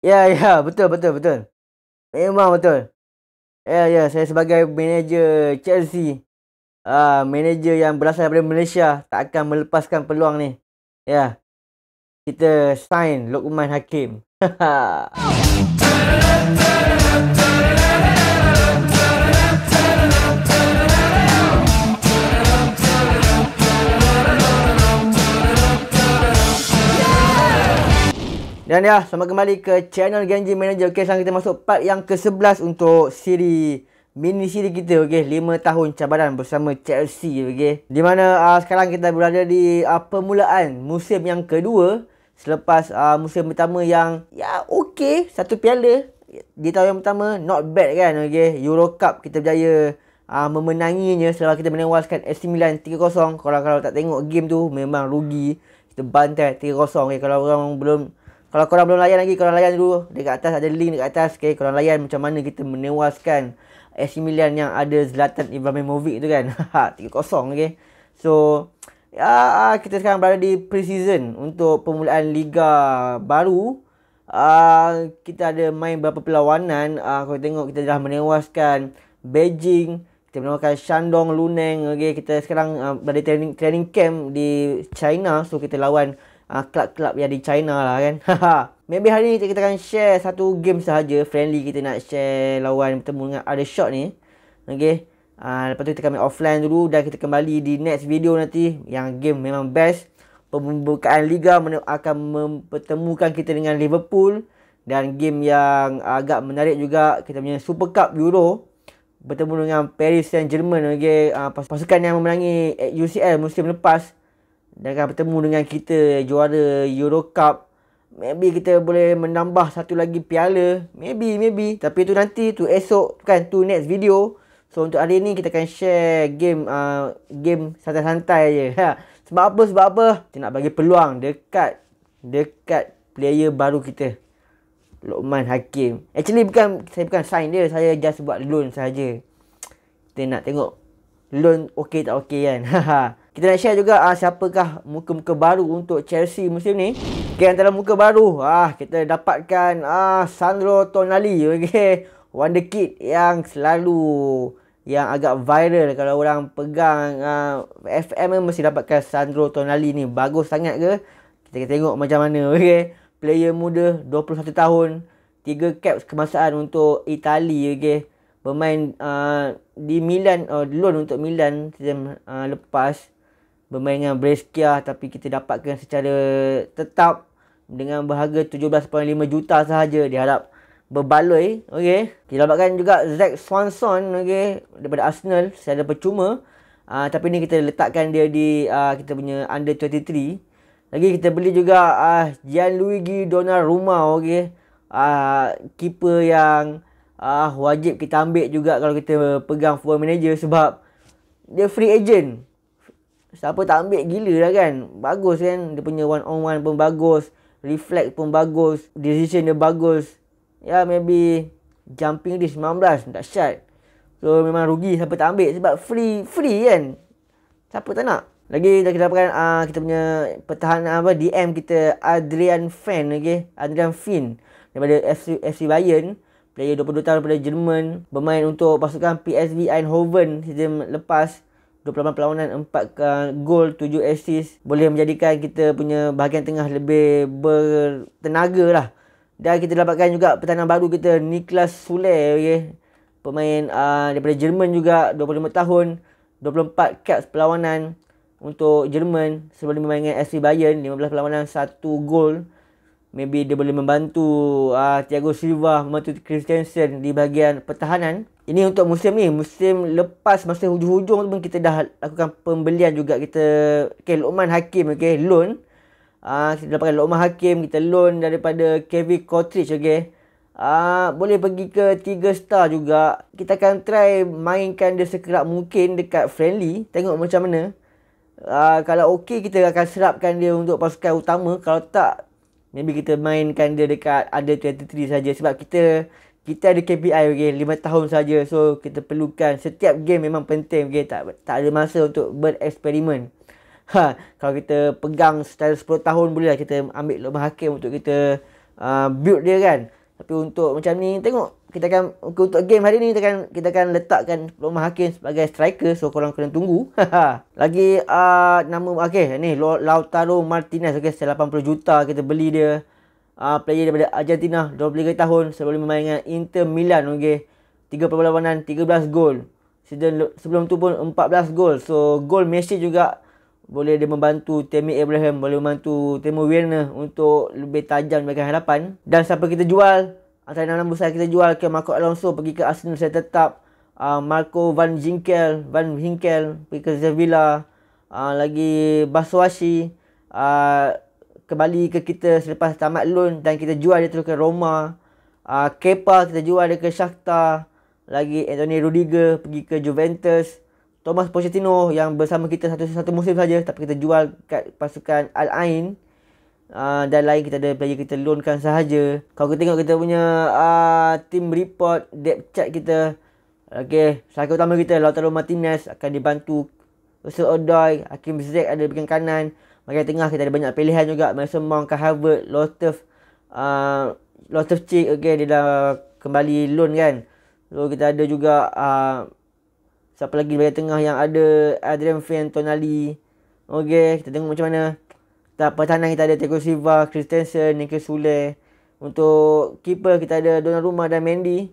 Ya, yeah, ya, yeah, betul, betul, betul. Memang betul. Ya, yeah, ya, yeah, saya sebagai manager Chelsea. uh, manager yang berasal daripada Malaysia tak akan melepaskan peluang ni. Ya. Yeah. Kita sign Lukman Hakim. Dan ya, selamat kembali ke channel Genji Manager. Okey, sekarang kita masuk part yang ke-11 untuk siri mini siri kita, okey. 5 tahun cabaran bersama Chelsea, okey. Di mana uh, sekarang kita berada di uh, permulaan musim yang kedua selepas uh, musim pertama yang ya okey, satu piala di tahun yang pertama not bad kan, okey. Euro Cup kita berjaya uh, memenanginya selepas kita menewaskan AC Milan 3-0. Kalau kalau tak tengok game tu memang rugi. Kita bantai 3-0. Okay. Kalau orang belum kalau korang belum layan lagi, korang layan dulu. Dekat atas ada link dekat atas. Okay, korang layan macam mana kita menewaskan AC Milan yang ada Zlatan Ibrahimovic tu kan. 3-0 ha, okay. So, ya, kita sekarang berada di pre-season untuk permulaan Liga baru. Uh, kita ada main beberapa perlawanan. Uh, ah, kau tengok kita dah menewaskan Beijing. Kita menewaskan Shandong, Luneng. Okay. Kita sekarang uh, berada training, training camp di China. So, kita lawan uh, ah, club-club yang di China lah kan. Maybe hari ni kita akan share satu game sahaja friendly kita nak share lawan bertemu dengan other shot ni. okay. Uh, lepas tu kita akan offline dulu dan kita kembali di next video nanti yang game memang best. Pembukaan Liga akan mempertemukan kita dengan Liverpool dan game yang agak menarik juga kita punya Super Cup Euro bertemu dengan Paris Saint-Germain okay? Uh, pasukan yang memenangi UCL musim lepas dan akan bertemu dengan kita juara Euro Cup. Maybe kita boleh menambah satu lagi piala. Maybe, maybe. Tapi itu nanti, tu esok. Kan, tu next video. So, untuk hari ni kita akan share game uh, game santai-santai aje. Ha. Sebab apa, sebab apa? Kita nak bagi peluang dekat dekat player baru kita. Lokman Hakim. Actually, bukan saya bukan sign dia. Saya just buat loan saja. Kita nak tengok loan okey tak okey kan. Haha. Ha. Kita nak share juga uh, siapakah muka-muka baru untuk Chelsea musim ni. Okey, antara muka baru, ah kita dapatkan ah Sandro Tonali. Okey, wonder kid yang selalu yang agak viral kalau orang pegang uh, ah, FM ni mesti dapatkan Sandro Tonali ni. Bagus sangat ke? Kita tengok macam mana. Okey, player muda 21 tahun, 3 caps kemasaan untuk Itali. Okey, bermain uh, di Milan uh, loan untuk Milan uh, lepas bermain dengan Brescia tapi kita dapatkan secara tetap dengan berharga 17.5 juta sahaja diharap berbaloi okey kita dapatkan juga Zack Swanson okey daripada Arsenal secara percuma uh, tapi ni kita letakkan dia di uh, kita punya under 23 lagi kita beli juga uh, Gianluigi Donnarumma okey uh, keeper yang uh, wajib kita ambil juga kalau kita pegang football manager sebab dia free agent Siapa tak ambil gila lah kan. Bagus kan. Dia punya one on one pun bagus. Reflect pun bagus. Decision dia bagus. Ya yeah, maybe jumping di 19 tak syat. So memang rugi siapa tak ambil sebab free free kan. Siapa tak nak? Lagi kita dapatkan uh, kita punya pertahanan ah, apa DM kita Adrian Fan okey. Adrian Fin daripada FC FC Bayern. Player 22 tahun daripada Jerman bermain untuk pasukan PSV Eindhoven season lepas 28 perlawanan, 4 uh, gol, 7 assist boleh menjadikan kita punya bahagian tengah lebih bertenaga lah. Dan kita dapatkan juga pertahanan baru kita Niklas Sule okay? Pemain uh, daripada Jerman juga 25 tahun 24 caps perlawanan untuk Jerman sebelum dia main SC Bayern 15 perlawanan 1 gol maybe dia boleh membantu uh, Thiago Silva membantu Christensen di bahagian pertahanan. Ini untuk musim ni, musim lepas masa hujung-hujung tu pun kita dah lakukan pembelian juga kita okay, Luqman Hakim okay, loan. Ah uh, kita dapatkan Luqman Hakim, kita loan daripada Kevin Cottridge Okay, uh, boleh pergi ke 3 star juga. Kita akan try mainkan dia sekerap mungkin dekat friendly, tengok macam mana. Uh, kalau okey kita akan serapkan dia untuk pasukan utama kalau tak Maybe kita mainkan dia dekat under 23 saja sebab kita kita ada KPI okay, 5 tahun saja. So kita perlukan setiap game memang penting okay, tak tak ada masa untuk bereksperimen. Ha, kalau kita pegang style 10 tahun boleh lah kita ambil lebih hakim untuk kita uh, build dia kan. Tapi untuk macam ni tengok kita akan untuk game hari ni kita akan kita akan letakkan Loma Hakim sebagai striker so korang kena tunggu. Lagi uh, nama okey ni Lautaro Martinez okey 80 juta kita beli dia. Uh, player daripada Argentina 23 tahun sebelum bermain dengan Inter Milan okey. 3 perlawanan 13 gol. Sebelum sebelum tu pun 14 gol. So gol Messi juga boleh dia membantu Tammy Abraham boleh membantu Timo Werner untuk lebih tajam bagi harapan dan siapa kita jual Antara nama besar kita jual ke Marco Alonso pergi ke Arsenal saya tetap. Uh, Marco Van Ginkel, Van Hinkel pergi ke Sevilla. Uh, lagi Basuashi uh, kembali ke kita selepas tamat loan dan kita jual dia terus ke Roma. Uh, Kepa kita jual dia ke Shakhtar. Lagi Anthony Rudiger pergi ke Juventus. Thomas Pochettino yang bersama kita satu-satu musim saja tapi kita jual kat pasukan Al-Ain. Ah, dan lain kita ada player kita loankan sahaja kalau kita tengok kita punya aa, ah, team report depth chart kita Okey, striker utama kita Lautaro Martinez akan dibantu Russell Odoi, Hakim Ziyech ada di kanan Bagian tengah kita ada banyak pilihan juga Mason Mount, Kyle Havert, Lotef uh, ah, Lotef Cik, okay, dia dah kembali loan kan So kita ada juga uh, Siapa lagi bagian tengah yang ada Adrian Fian, Tonali Okay, kita tengok macam mana tak apa tanah kita ada teko Silva, Christensen, Nico Sule. Untuk keeper kita ada Donnarumma dan Mendy.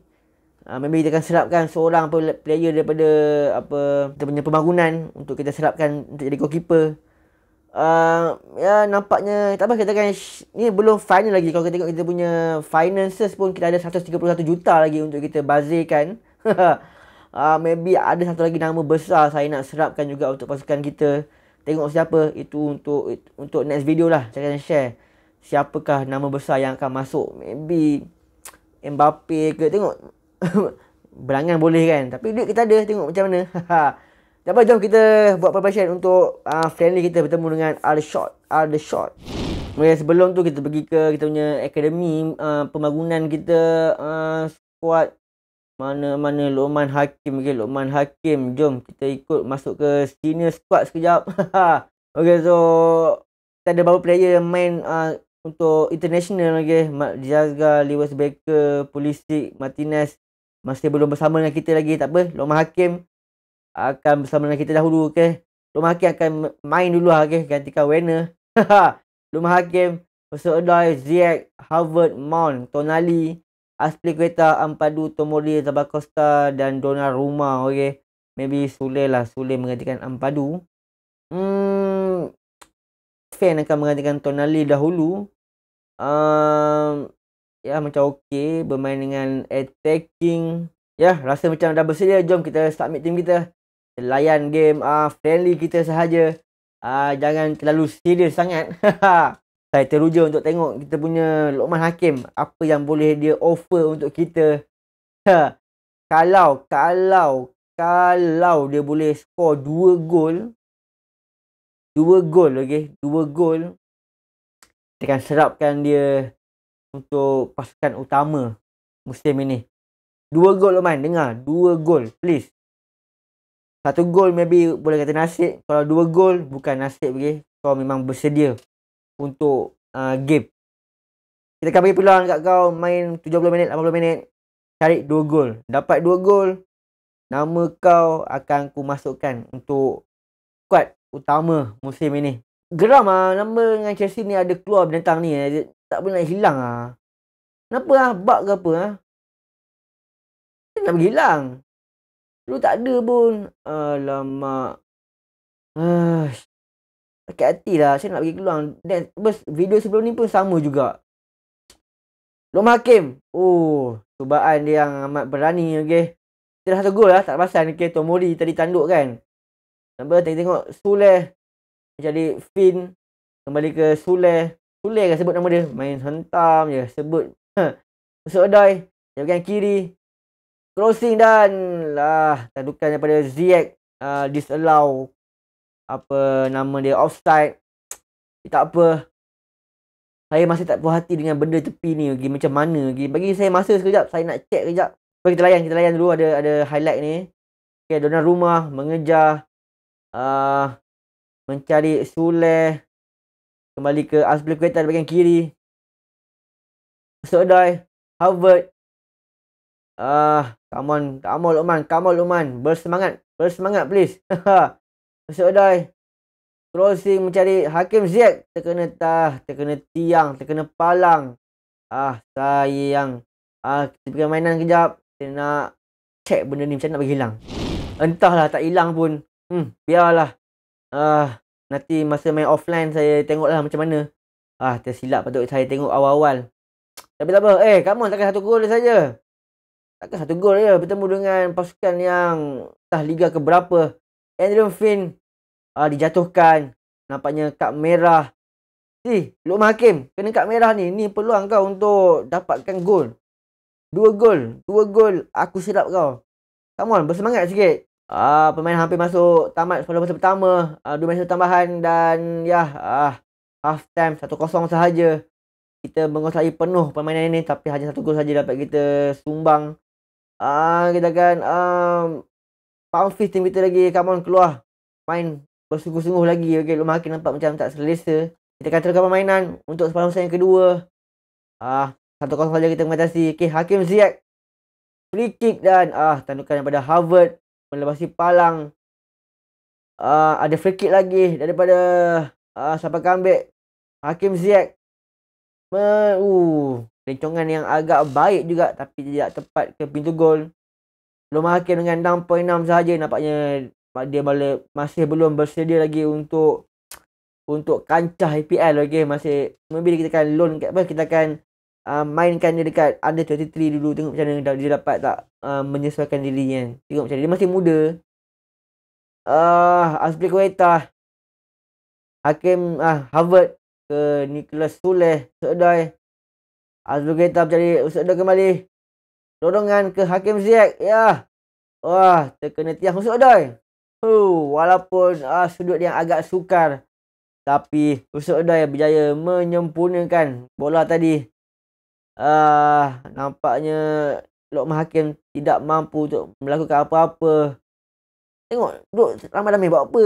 Uh, ah, maybe kita akan serapkan seorang player daripada apa kita punya pembangunan untuk kita serapkan untuk jadi goalkeeper. Uh, ya nampaknya tak apa kita kan ni belum final lagi kalau kita tengok kita punya finances pun kita ada 131 juta lagi untuk kita bazirkan. uh, maybe ada satu lagi nama besar saya nak serapkan juga untuk pasukan kita tengok siapa itu untuk untuk next video lah saya akan share siapakah nama besar yang akan masuk maybe Mbappe ke tengok berangan boleh kan tapi duit kita ada tengok macam mana tak apa jom kita buat preparation untuk uh, friendly kita bertemu dengan Al Shot Al the Shot Mula sebelum tu kita pergi ke kita punya akademi uh, ah, pembangunan kita uh, squad mana-mana Luqman Hakim okay, Luqman Hakim Jom kita ikut masuk ke senior squad sekejap Okay so Kita ada beberapa player yang main uh, Untuk international okay Jazga, Lewis Baker, Pulisic, Martinez Masih belum bersama dengan kita lagi Tak apa Luqman Hakim Akan bersama dengan kita dahulu okay Luqman Hakim akan main dulu lah okay Gantikan Werner Luqman Hakim Masuk Odoi, Ziyech, Harvard, Mount, Tonali Asli Aspilicueta, Ampadu, Tomori, Zabacosta dan rumah, Okay. Maybe Sule lah. Sule menggantikan Ampadu. Hmm. Fan akan menggantikan Tonali dahulu. Um, ya macam okey. Bermain dengan attacking. Ya rasa macam dah bersedia. Jom kita submit team kita. Layan game. Ah, friendly kita sahaja. Ah, jangan terlalu serious sangat. saya teruja untuk tengok kita punya Luqman Hakim apa yang boleh dia offer untuk kita ha. kalau kalau kalau dia boleh skor 2 gol 2 gol okey 2 gol kita akan serapkan dia untuk pasukan utama musim ini 2 gol Luqman dengar 2 gol please satu gol maybe boleh kata nasib. Kalau dua gol bukan nasib. Okay. Kau memang bersedia untuk uh, game. Kita akan bagi peluang dekat kau main 70 minit, 80 minit. Cari 2 gol. Dapat 2 gol. Nama kau akan aku masukkan untuk squad utama musim ini. Geram lah nama dengan Chelsea ni ada keluar bintang ni. Dia eh. tak boleh hilang lah. Kenapa lah? Bug ke apa lah? Dia nak pergi hilang. Lu tak ada pun. Alamak. Ah, sakit hati lah saya nak bagi keluar. dan video sebelum ni pun sama juga Lom Hakim oh cubaan dia yang amat berani okey dia dah satu gol lah tak pasal okey Tomori tadi tanduk kan nampak tadi tengok Sule jadi Finn kembali ke Sule Sule kan sebut nama dia main hentam je sebut masuk Odoi dia bagian kiri crossing dan lah tandukan daripada Ziyech uh, ah, disallow apa nama dia offside. Eh, tak apa. Saya masih tak puas hati dengan benda tepi ni lagi macam mana lagi. Bagi saya masa sekejap, saya nak check kejap. Okay, kita layan, kita layan dulu ada ada highlight ni. Okey, Donald Rumah mengejar uh, mencari Sule kembali ke Azpilicueta di bagian kiri. Sodai, Harvard. Ah, uh, come on, come on Luqman, come on Luqman. Bersemangat, bersemangat please. Sudah crossing mencari Hakim Ziyad terkena tah, terkena tiang, terkena palang. Ah, sayang. Ah, kita pergi mainan kejap. Kita nak check benda ni macam nak bagi hilang. Entahlah tak hilang pun. Hmm, biarlah. Ah, nanti masa main offline saya tengoklah macam mana. Ah, tersilap patut saya tengok awal-awal. Tapi tak apa. Eh, kamu takkan satu gol saja. Takkan satu gol je bertemu dengan pasukan yang tah liga ke berapa. Andrew Finn uh, ah, dijatuhkan. Nampaknya kad merah. Si, Luqman Hakim kena kad merah ni. Ni peluang kau untuk dapatkan gol. Dua gol. Dua gol. Aku silap kau. Come on, bersemangat sikit. Uh, pemain hampir masuk tamat Pada masa pertama. Uh, dua masa tambahan dan ya. Uh, half time 1-0 sahaja. Kita menguasai penuh permainan ini. Tapi hanya satu gol saja dapat kita sumbang. Uh, kita akan um, Pamfis tim kita lagi Come on keluar Main bersungguh-sungguh lagi okay, Lu makin nampak macam tak selesa Kita akan terangkan permainan Untuk sepanjang saya yang kedua Ah, Satu kosong saja kita mengatasi okay, Hakim Ziyad Free kick dan ah Tandukan daripada Harvard Melepasi palang Ah, Ada free kick lagi Daripada ah, Sampai kambik Hakim Ziyad uh, Lencongan yang agak baik juga Tapi tidak tepat ke pintu gol belum hakim dengan 6.6 sahaja nampaknya dia bala, masih belum bersedia lagi untuk untuk kancah IPL okey masih mungkin kita akan loan ke apa kita akan uh, mainkan dia dekat under 23 dulu tengok macam mana dia dapat tak uh, menyesuaikan dirinya. tengok macam mana. dia masih muda ah uh, Azpilicueta Hakim uh, Harvard ke Nicholas Sule Sudai Azpilicueta mencari Sudai kembali dorongan ke Hakim Ziyech. Ya. Wah, terkena tiang khusus Odoi. Huh, walaupun ah, sudut yang agak sukar. Tapi Usuk Odoi berjaya menyempurnakan bola tadi. Ah, nampaknya Lokman Hakim tidak mampu untuk melakukan apa-apa. Tengok, duduk ramai ramai buat apa.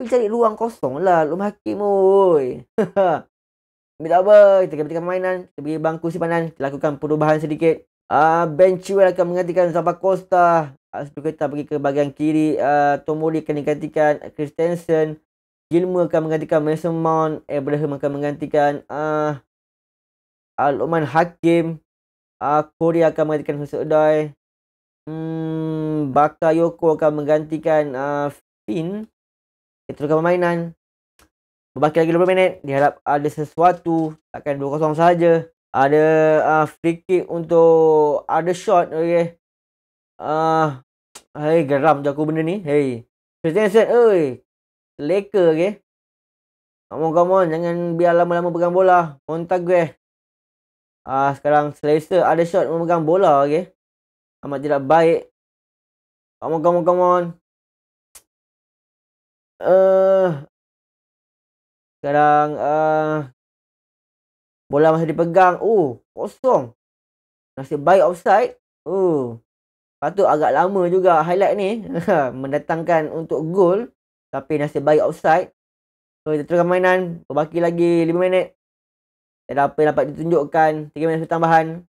Pergi cari ruang kosong lah Lokman Hakim. Oi. Ambil tak apa, kita kena permainan. Kita pergi bangku simpanan, kita lakukan perubahan sedikit. Uh, ben Chiwell akan menggantikan Zaba Costa. Uh, Sebelum kita pergi ke bahagian kiri. Uh, ah, Tomori akan menggantikan Christensen. Gilmour akan menggantikan Mason Mount. Abraham akan menggantikan uh, uh, Luqman Hakim. Uh, Korea akan menggantikan Hussein Udai. Hmm, Bakayoko akan menggantikan uh, Finn. Itulah permainan. Berbaki lagi 20 minit. Diharap ada sesuatu. Takkan 2-0 sahaja ada uh, free kick untuk ada shot okey ah uh, hey geram je aku benda ni hey Christensen oi leker okey come on come on jangan biar lama-lama pegang bola kontak gue ah uh, sekarang selesa ada shot memegang bola okey amat tidak baik come on come on come on eh uh, sekarang ah uh, Bola masih dipegang. Oh, kosong. Nasib baik offside. Oh. Patut agak lama juga highlight ni. Mendatangkan untuk gol. Tapi nasib baik offside. So, kita teruskan mainan. Berbaki lagi 5 minit. Tak ada apa dapat ditunjukkan. 3 minit tambahan.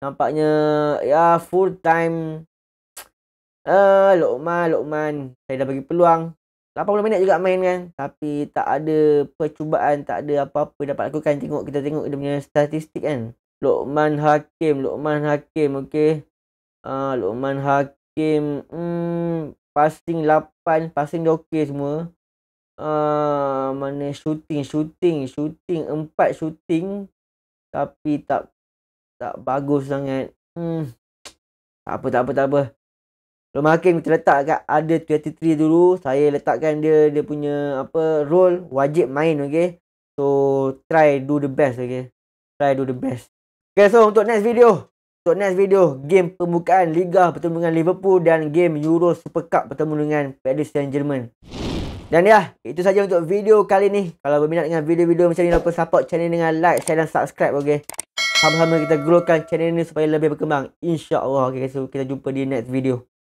Nampaknya, ya, full time. Uh, Lokman, Lokman. Saya dah bagi peluang. 80 minit juga main kan tapi tak ada percubaan tak ada apa-apa dapat lakukan tengok kita tengok dia punya statistik kan Lokman Hakim Lokman Hakim okey ah uh, Lokman Hakim hmm passing 8 passing dia okey semua uh, mana shooting shooting shooting 4 shooting tapi tak tak bagus sangat hmm tak apa tak apa tak apa Rumah Hakim kita letak kat ada 33 dulu. Saya letakkan dia dia punya apa role wajib main okay So try do the best okay Try do the best. Okay so untuk next video. Untuk next video game pembukaan Liga bertemu dengan Liverpool dan game Euro Super Cup bertemu dengan Paris Saint-Germain. Dan ya, itu saja untuk video kali ni. Kalau berminat dengan video-video macam ni, lupa support channel dengan like, share dan subscribe, okey. Sama-sama kita growkan channel ni supaya lebih berkembang. InsyaAllah, okey. So, kita jumpa di next video.